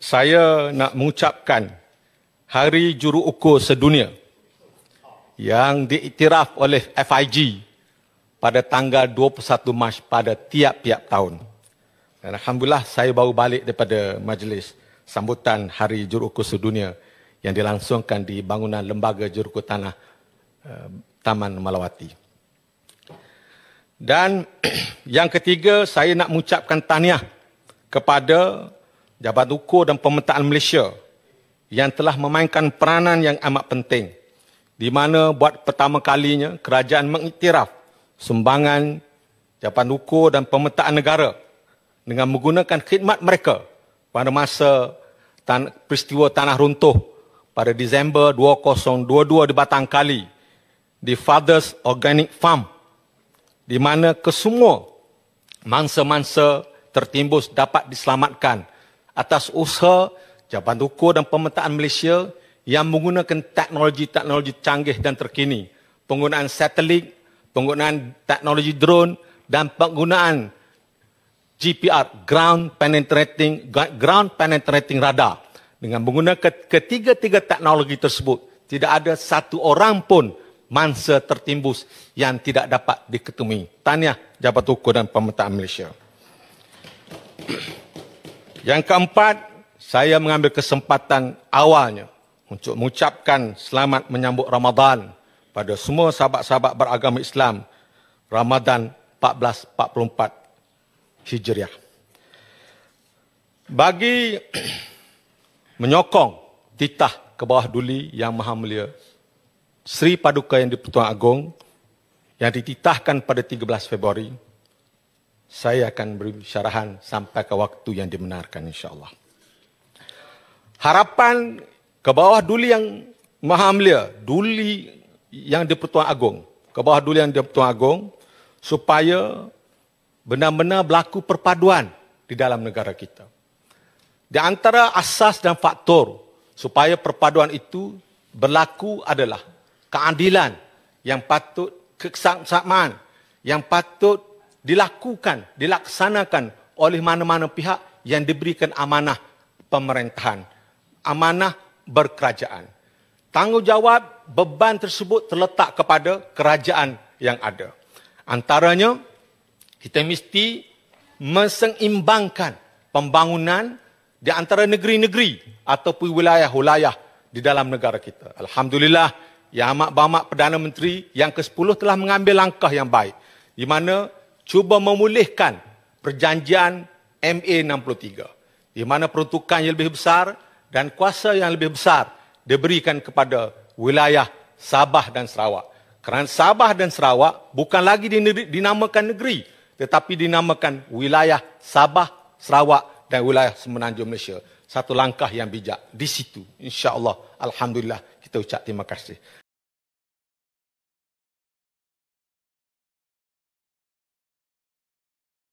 saya nak mengucapkan Hari Juru Ukur Sedunia yang diiktiraf oleh FIG pada tanggal 21 Mac pada tiap-tiap tahun. Dan Alhamdulillah saya baru balik daripada majlis sambutan Hari Juru Ukur Sedunia yang dilangsungkan di bangunan Lembaga Juru Ukur Tanah eh, Taman Malawati. Dan yang ketiga saya nak mengucapkan tahniah kepada Jabatan Ukur dan Pemetaan Malaysia yang telah memainkan peranan yang amat penting di mana buat pertama kalinya kerajaan mengiktiraf sumbangan Jabatan Ukur dan Pemetaan Negara dengan menggunakan khidmat mereka pada masa tan peristiwa tanah runtuh pada Disember 2022 di Batang Kali di Father's Organic Farm di mana kesemua mangsa-mangsa tertimbus dapat diselamatkan atas usaha Jabatan Ukur dan Pemetaan Malaysia yang menggunakan teknologi-teknologi canggih dan terkini. Penggunaan satelit, penggunaan teknologi drone dan penggunaan GPR, Ground Penetrating, Ground Penetrating Radar. Dengan menggunakan ketiga-tiga teknologi tersebut, tidak ada satu orang pun mangsa tertimbus yang tidak dapat diketemui. Tahniah Jabatan Ukur dan Pemetaan Malaysia. Yang keempat, saya mengambil kesempatan awalnya untuk mengucapkan selamat menyambut Ramadan pada semua sahabat-sahabat beragama Islam Ramadan 1444 Hijriah. Bagi menyokong titah ke bawah duli yang maha mulia Sri Paduka yang di Pertuan Agong yang dititahkan pada 13 Februari saya akan beri syarahan sampai ke waktu yang dibenarkan insyaAllah. Harapan ke bawah duli yang maha mulia, duli yang di dipertuan agong, ke bawah duli yang di dipertuan agong, supaya benar-benar berlaku perpaduan di dalam negara kita. Di antara asas dan faktor supaya perpaduan itu berlaku adalah keadilan yang patut kesamaan yang patut dilakukan, dilaksanakan oleh mana-mana pihak yang diberikan amanah pemerintahan, amanah berkerajaan. Tanggungjawab beban tersebut terletak kepada kerajaan yang ada. Antaranya, kita mesti menseimbangkan pembangunan di antara negeri-negeri ataupun wilayah-wilayah di dalam negara kita. Alhamdulillah, Yang Amat Bahamak Perdana Menteri yang ke-10 telah mengambil langkah yang baik. Di mana cuba memulihkan perjanjian MA63 di mana peruntukan yang lebih besar dan kuasa yang lebih besar diberikan kepada wilayah Sabah dan Sarawak. Kerana Sabah dan Sarawak bukan lagi dinamakan negeri tetapi dinamakan wilayah Sabah, Sarawak dan wilayah Semenanjung Malaysia. Satu langkah yang bijak di situ. InsyaAllah, Alhamdulillah kita ucap terima kasih.